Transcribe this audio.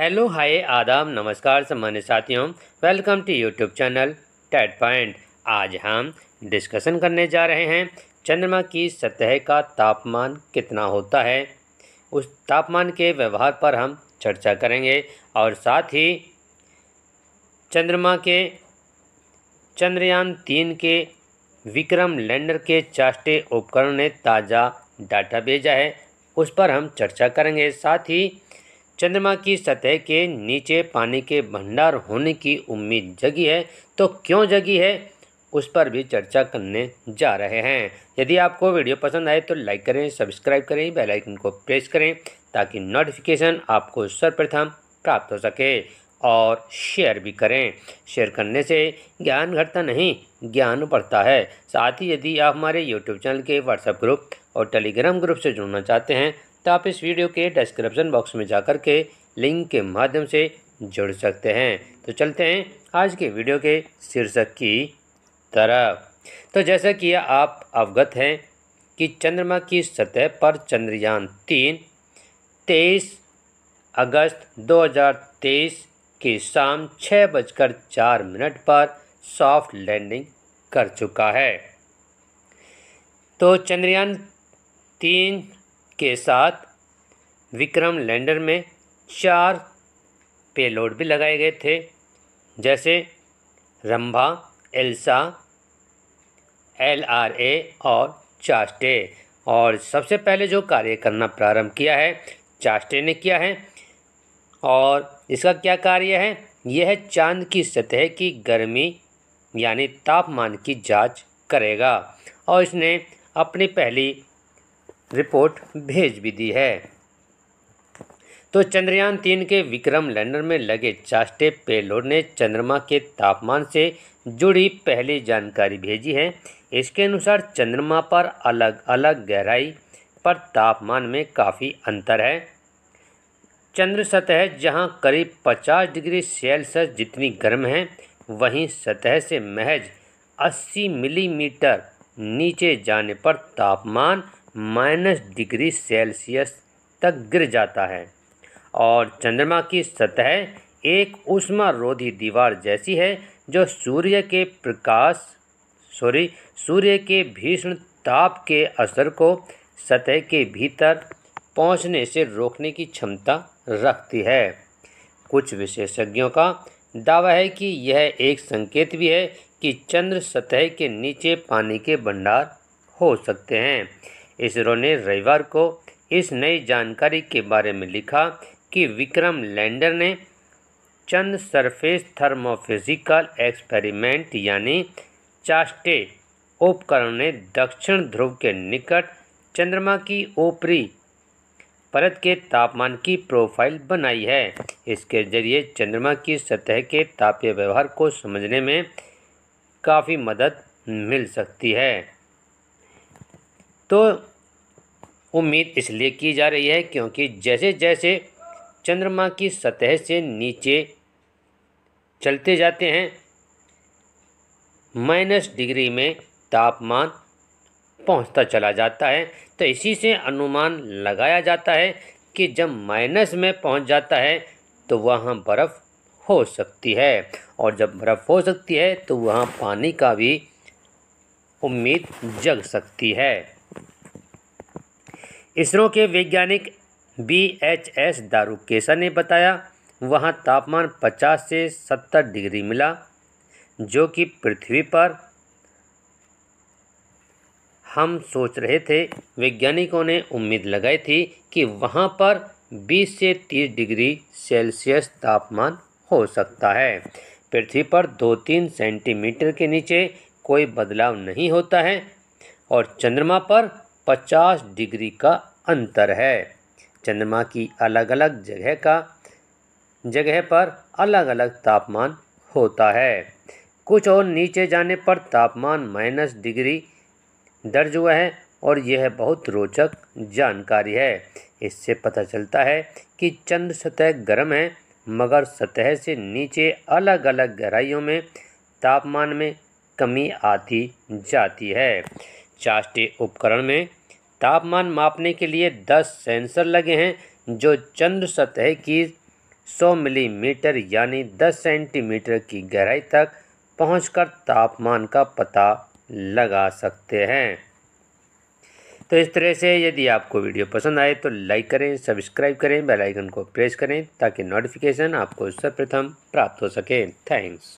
hello hi आदाब नमस्कार सम्मान्य साथियों welcome to YouTube channel TET point आज हम डिस्कशन करने जा रहे हैं चंद्रमा की सतह का तापमान कितना होता है उस तापमान के व्यवहार पर हम चर्चा करेंगे और साथ ही चंद्रमा के चंद्रयान तीन के विक्रम लैंडर के चाष्टे उपकरण ने ताज़ा डाटा भेजा है उस पर हम चर्चा करेंगे साथ ही चंद्रमा की सतह के नीचे पानी के भंडार होने की उम्मीद जगी है तो क्यों जगी है उस पर भी चर्चा करने जा रहे हैं यदि आपको वीडियो पसंद आए तो लाइक करें सब्सक्राइब करें बेल आइकन को प्रेस करें ताकि नोटिफिकेशन आपको सर्वप्रथम प्राप्त हो सके और शेयर भी करें शेयर करने से ज्ञान घटता नहीं ज्ञान बढ़ता है साथ ही यदि आप हमारे यूट्यूब चैनल के व्हाट्सएप ग्रुप और टेलीग्राम ग्रुप से जुड़ना चाहते हैं तो आप इस वीडियो के डिस्क्रिप्शन बॉक्स में जा के लिंक के माध्यम से जुड़ सकते हैं तो चलते हैं आज के वीडियो के शीर्षक की तरफ तो जैसा कि आप अवगत हैं कि चंद्रमा की सतह पर चंद्रयान तीन तेईस अगस्त 2023 की शाम छः बजकर चार मिनट पर सॉफ्ट लैंडिंग कर चुका है तो चंद्रयान तीन के साथ विक्रम लैंडर में चार पेलोड भी लगाए गए थे जैसे Rambha ILSA L R A और चास्टे और सबसे पहले जो कार्य करना प्रारंभ किया है चास्टे ने किया है और इसका क्या कार्य है यह चांद की सतह की गर्मी यानी तापमान की जांच करेगा और इसने अपनी पहली रिपोर्ट भेज भी दी है तो चंद्रयान तीन के विक्रम लैंडर में लगे चास्टे पेलोड ने चंद्रमा के तापमान से जुड़ी पहली जानकारी भेजी है इसके अनुसार चंद्रमा पर अलग अलग गहराई पर तापमान में काफ़ी अंतर है चंद्र सतह जहां करीब 50 डिग्री सेल्सियस जितनी गर्म है वहीं सतह से महज 80 मिलीमीटर नीचे जाने पर तापमान माइनस डिग्री सेल्सियस तक गिर जाता है और चंद्रमा की सतह एक उष्मा रोधी दीवार जैसी है जो सूर्य के प्रकाश सॉरी सूर्य के भीषण ताप के असर को सतह के भीतर पहुंचने से रोकने की क्षमता रखती है कुछ विशेषज्ञों का दावा है कि यह एक संकेत भी है कि चंद्र सतह के नीचे पानी के भंडार हो सकते हैं इसरो ने रविवार को इस नई जानकारी के बारे में लिखा कि विक्रम लैंडर ने चंद सरफेस थर्मोफिजिकल एक्सपेरिमेंट यानी चास्टे उपकरण ने दक्षिण ध्रुव के निकट चंद्रमा की ऊपरी परत के तापमान की प्रोफाइल बनाई है इसके जरिए चंद्रमा की सतह के तापीय व्यवहार को समझने में काफ़ी मदद मिल सकती है तो उम्मीद इसलिए की जा रही है क्योंकि जैसे जैसे चंद्रमा की सतह से नीचे चलते जाते हैं माइनस डिग्री में तापमान पहुंचता चला जाता है तो इसी से अनुमान लगाया जाता है कि जब माइनस में पहुंच जाता है तो वहाँ बर्फ़ हो सकती है और जब बर्फ़ हो सकती है तो वहाँ पानी का भी उम्मीद जग सकती है इसरो के वैज्ञानिक बी एच एस दारूकेसर ने बताया वहाँ तापमान 50 से 70 डिग्री मिला जो कि पृथ्वी पर हम सोच रहे थे वैज्ञानिकों ने उम्मीद लगाई थी कि वहाँ पर 20 से 30 डिग्री सेल्सियस तापमान हो सकता है पृथ्वी पर दो तीन सेंटीमीटर के नीचे कोई बदलाव नहीं होता है और चंद्रमा पर 50 डिग्री का अंतर है चंद्रमा की अलग अलग जगह का जगह पर अलग अलग तापमान होता है कुछ और नीचे जाने पर तापमान माइनस डिग्री दर्ज हुआ है और यह बहुत रोचक जानकारी है इससे पता चलता है कि चंद्र सतह गर्म है मगर सतह से नीचे अलग अलग गहराइयों में तापमान में कमी आती जाती है चाष्टे उपकरण में तापमान मापने के लिए दस सेंसर लगे हैं जो चंद्र सतह की 100 मिलीमीटर यानी 10 सेंटीमीटर की गहराई तक पहुंचकर तापमान का पता लगा सकते हैं तो इस तरह से यदि आपको वीडियो पसंद आए तो लाइक करें सब्सक्राइब करें बेल आइकन को प्रेस करें ताकि नोटिफिकेशन आपको सर्वप्रथम प्राप्त हो सके थैंक्स